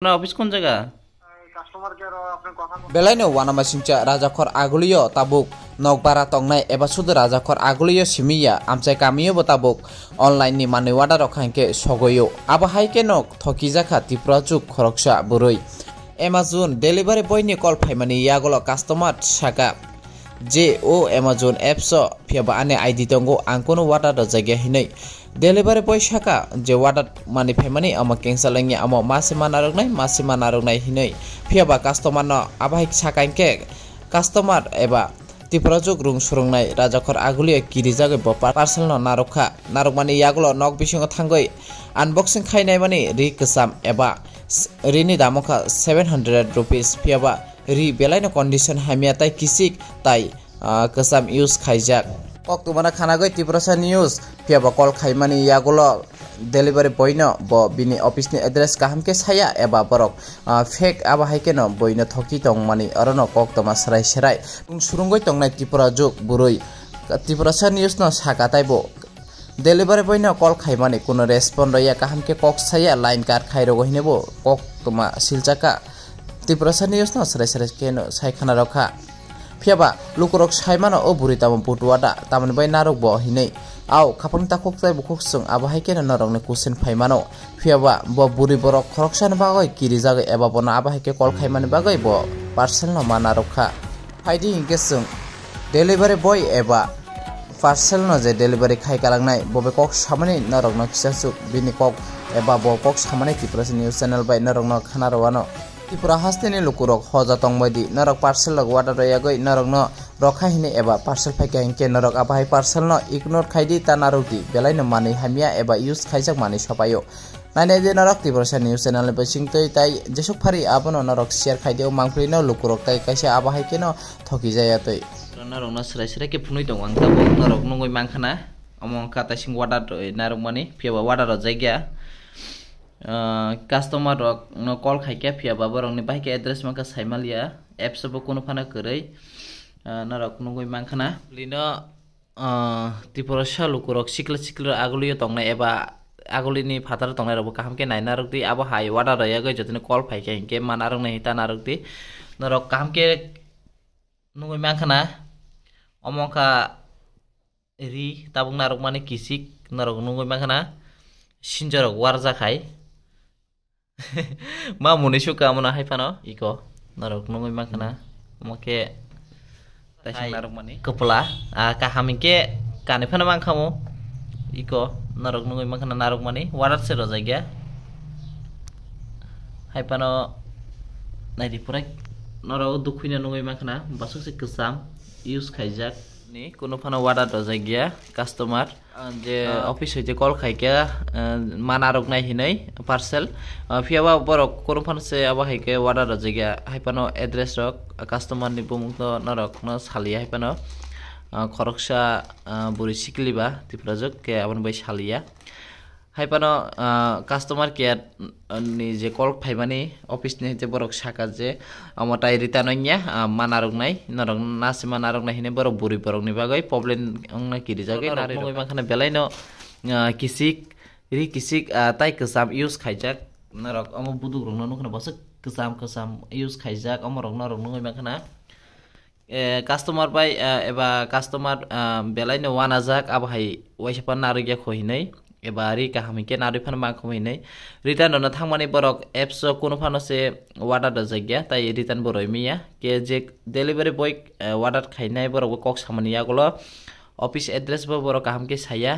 আপনার অফিস কোন জায়গা বেলাইনো ওয়ানামাসিংচা রাজাখর আগুলিও তাবুক নগবারা তংনাই এবা শুধু রাজাখর আগুলিও সিমিয়া আমচাই কামিও বতাবুক অনলাইননি মানে ওয়াডা রখাংকে সগয়ও আবা হাইকে নক থকি জাখা ত্রিপুরা যুগ খরকসা বুরই এমাজন ডেলিভারি বয়নি কল ফাইমানি ইয়াগল কাস্টমার সাকা যে ও এমাজন এপস ফিয়াবা আনে আইডি তঙ্গো আংকোনো ওয়াডা রজাগে হিনই delibari boy saka je wadat mani phemani amo kensalangi amo masima narugnai masima narugnai hinoi phiaba customer no abahik sakainke customer eba ত্রিপুরাযোগ রুং সুরংনাই রাজাখর আগুলিয়ে কিরিজাগে পার্সেল ন নারকা নারকমানি ইয়াগুলো নক বিসঙ্গ থাঙ্গই আনবক্সিং খাইনাই মানে রি কিসাম এবা রিনি দামখা সেভেন হান্ড্রেড রুপিস পিয়াবা রি বেলাইন কন্ডিশন হামিয়া তাই কিসিক তাই কিসাম ইউজ খাইজাক अक्टोबरना खानागै तिब्रसा न्यूज फियाबा कल खाइमानि यागल डेलिभारि बयनो ब बिनि अफिसनि एड्रेस गाहामके साया एबा बरक फेक आबा हाइकेनो बयनो थकि तंमानि अरनो कक्तमा सराय सेराय सुरुंगै तंनाय तिपुरा जुग बुरै तिब्रसा न्यूजनो साकाताइबो ডেলিভারি বই না কল খাই মানে কোনো রেসপন্ড ইয়া কাহামকে কক সাইয়া লাইন কার খাই রোগ হিনেব কক তোমা শিলচাকা তীব্রসা নিউজ না সারাই সারাই কেন সাইখানা রখা phiaba lukorok saimano o buri tamo butuada tamani bai narok bo hinei aw khapang takok tai bukhok sung abahai ke narok ne kusin phaimano phiaba bo buri borok khoroksan bagoi kiri jagai eba bona abahai ke kol khaimani bagoi bo parcel no mana rokha phaidi ingke sung delivery boy eba parcel no je delivery khai kalangnai bobe kok samani narok no kisasuk bini kok eba bo kok samani tipras news channel bai narok no khana rawano Tripura লুকুৰক লোকৰক সজাতংবাদী নৰক parcel ৱাটাৰয়াগৈ নৰক ন ৰখা হিনে এবাৰ parcel ফাইকাহিংকে নৰক আবাহাই parcel ন ignore খাই দি তাৰ বেলাই ন মানি হামিয়া এবাৰ ইউজ খাইজাক মানি চপায়ো নাইনাই যে নৰক ত্ৰিপুৰা নিউজ চেনেল বৈচিংটৈ তাই যেচুক ফাৰি আবন নৰক চেয়াৰ খাই দিও মাংফ্ৰী ন লোকৰক তাই কাইছে আবাহাইকে ন থকি যায় তই নৰক ন চিৰাই চিৰাইকে ফুনৈ দং আং নৰক নগৈ মাংখানা অমংকা তাইচিং ৱাটাৰ নাৰক মানে ফিয়াবা ৱাটাৰত যায় কাস্टमार रक कल खाइके फियाबाबो रंनि बाहिके एड्रेस माखा साइमालिया एप्सबो कोनो फाना करै नरक नगै मांखाना लिनो त्रिपुरा सालुकु रक सिख्ला सिख्ला आगलियो तंना एबा आगलिनि फातार तंना रबो काहामके नायना रकदि आबो हाय वाडा रयागै जतने कल फाइके हिंके माना रंनै हिता नारकदि नरक काहामके नगै मांखाना अमका ri tabung narok mane kisik narok nungoi mangkana sinjarok warja khai 마 모네쇼카 아무나 하이파노 이거 나록 농이 마카나 뭐게 다시 나록 마니 커플라 아 카하민게 কানেফানে মাংখামো ইকো নারক নগো ইমাখানা নারক মানে ওয়ারাত সের জায়গা হাইপানো নাইদি পুরা নরক দুখুইনা নগো ইমাখানা বাসুক সে কসাম ইউজ খাইজাক নি কোনোফানে ৱাৰ্ডাৰ দজাই গিয়া কাষ্টমাৰ যে অফিচ হৈছে কল খাই কে মান আৰক নাই হিনাই পাৰ্চেল ফিয়াবা বৰক কোনোফানে আবা হাইকে ৱাৰ্ডাৰ দজাই গিয়া হাইপানো এড্ৰেছ হওক কাষ্টমাৰ নি বুমুক্ত নৰক ন চালি হাইপান খৰকচা বুঢ়ী চিকিলিবা তিপৰাজক কে আপোনাৰ বাই চালিয়া हाइपानो कस्टमर केयर नि जे कल फाइबानि अफिसनि जे बरक साका जे मताय रिटानङिया मानारंनाय नरं नासि मानारंनाय हिने बरक बुरि बरकनि बागै प्रब्लेम अंना किरि जागे नारि माखाना बेलायनो किसिक रि किसिक ताइ कसाम इउज खाइजाक नरक अम बुदुक रंनो नखना बस कसाम कसाम इउज खाइजाक अम रंनो रंनो माखाना কাস্টমার বাই এবার কাস্টমার বেলাইনো ওয়ান আজাক আবহাই ওয়াইসাপা নারগিয়া খহিনই এবারই কাহামিকে নারী ফান মা কমই নেই রিটার্ন হন থাকমানি বরক এপস কোনো ফানসে ওয়াডার জায়গা তাই রিটার্ন বড় মিয়া কে যে ডেলিভারি বয় ওয়াডার খাই নাই বরক কক সামনে ইয়াগুলো অফিস এড্রেস বড় কাহামকে সাইয়া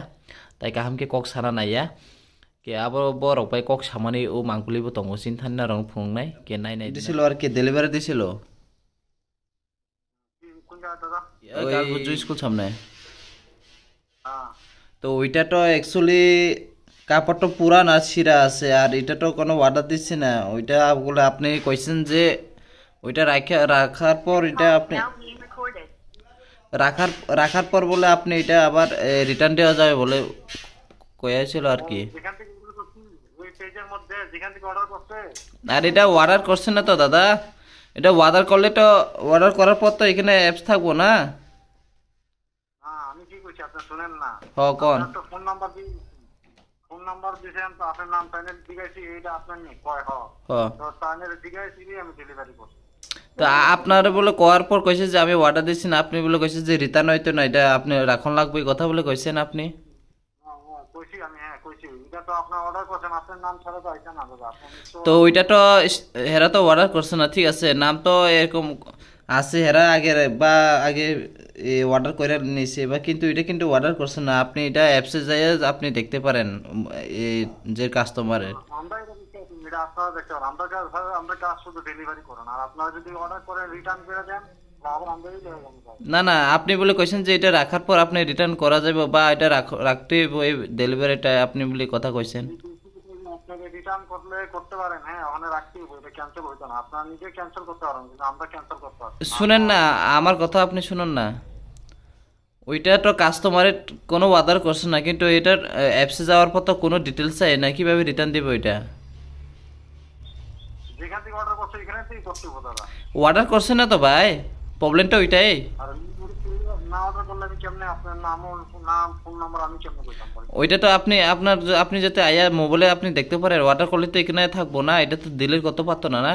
তাই কাহামকে কক সারা নাইয়া কে আবার বড় পাই কক সামনে ও মাঙ্গুলি বতং চিন্তা না রং ফুং নাই কে নাই নাই দিছিল আর কে ডেলিভারি দিছিল জুই স্কুল সামনে তো ওইটা তো অ্যাকচুয়ালি তো পুরান আর ছিঁড়া আছে আর এটা তো কোনো অর্ডার দিচ্ছি না ওইটা বলে আপনি কইছেন যে ওইটা রাখা রাখার পর এটা oh, আপনি রাখার রাখার পর বলে আপনি এটা আবার রিটার্ন দেওয়া যাবে বলে কয়েছিল আর কি oh, আর এটা অর্ডার করছেন না তো দাদা এটা অর্ডার করলে তো অর্ডার করার পর তো এখানে অ্যাপস থাকবো না শুনেন না ও কোন তো ফোন নাম্বার দি ফোন নাম্বার দিছেন তো আপনার নাম তাইনে দিগাইছি এইটা আপনার নি কয় হ তো তাইনে দিগাইছি আমি ডেলিভারি করছি তো আপনার বলে কোয়ার পর কইছে যে আমি অর্ডার দিছি না আপনি বলে কইছে যে রিটার্ন হইতো না এটা আপনি রাখন লাগবে কথা বলে কইছেন আপনি হ্যাঁ, হ্যাঁ, আমি হ্যাঁ, নাম তো তো ওইটা তো হেরা তো অর্ডার করছে না ঠিক আছে নাম তো এরকম আছে হেরা আগে বা আগে অর্ডার করে নিয়েছে বা কিন্তু এটা কিন্তু অর্ডার করছে না আপনি এটা অ্যাপসে যাই আপনি দেখতে পারেন যে কাস্টমারের না না আপনি বলে কইছেন যে এটা রাখার পর আপনি রিটার্ন করা যাবে বা এটা রাখতে ডেলিভারিটা আপনি বলে কথা কইছেন রিটার্ন করলে করতে পারেন হ্যাঁ ওখানে রাখতেই এটা ক্যান্সেল হইতো না আপনারা নিজে ক্যান্সেল করতে পারেন কিন্তু আমরা ক্যান্সেল করতে পারছি শুনেন না আমার কথা আপনি শুনুন না ওইটা তো কাস্টমারের কোনো ওয়াদার করছে না কিন্তু এটার অ্যাপসে যাওয়ার পর তো কোনো ডিটেলস চাই না কিভাবে রিটার্ন দেবে ওইটা যেখান থেকে অর্ডার করছে এখানে থেকে করতে দাদা অর্ডার করছে না তো ভাই প্রবলেমটা ওইটাই আর ওইটা তো আপনি আপনার আপনি যাতে আয়া মোবাইলে আপনি দেখতে পারেন এখানে থাকবো না এটা তো দিলের কত না না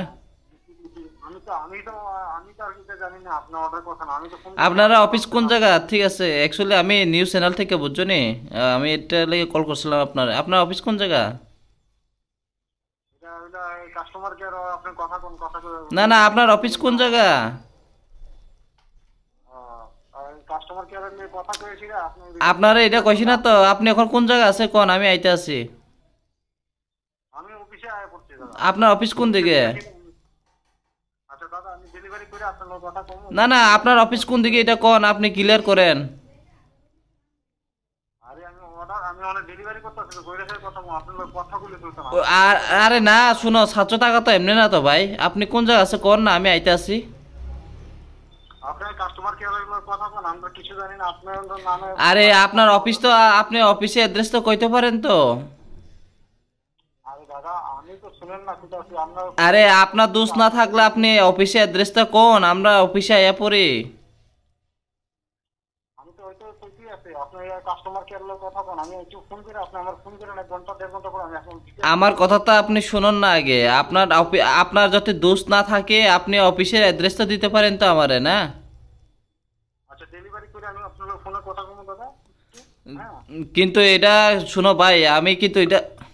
আপনারা অফিস কোন জায়গা ঠিক আছে অ্যাকচুয়ালি আমি নিউজ চ্যানেল থেকে বুঝছো নি আমি এটা লাগে কল করছিলাম আপনার আপনার অফিস কোন জায়গা না না আপনার অফিস কোন জায়গা কাস্টমার কেয়ারের নিয়ে কথা কইছি না আপনি আপনারে এটা কইছি না তো আপনি এখন কোন জায়গা আছে কোন আমি আইতে আছি আমি অফিসে আয়া পড়ছি দাদা আপনার অফিস কোন দিকে আচ্ছা দাদা আমি ডেলিভারি করে আপনার লগে কথা কম না না আপনার অফিস কোন দিকে এটা কোন আপনি ক্লিয়ার করেন আরে আমি আমি অর্ডার ডেলিভারি কথা কথা আপনার তো আর আরে না শুনো 700 টাকা তো এমনি না তো ভাই আপনি কোন জায়গা আছে কোন না আমি আইতে আছি আরে আপনার অফিস তো আপনি অফিসে অ্যাড্রেস তো কইতে পারেন তো আরে আপনার দোষ না থাকলে আপনি অফিসে অ্যাড্রেসটা কোন আমরা অফিসে আয়া পড়ি আমার কথা তো আপনি শুনুন না আগে আপনার আপনার যাতে দোষ না থাকে আপনি অফিসের অ্যাড্রেসটা দিতে পারেন তো আমারে না আচ্ছা, হ্যাঁ। কিন্তু এটা শুনো ভাই আমি কিন্তু এটা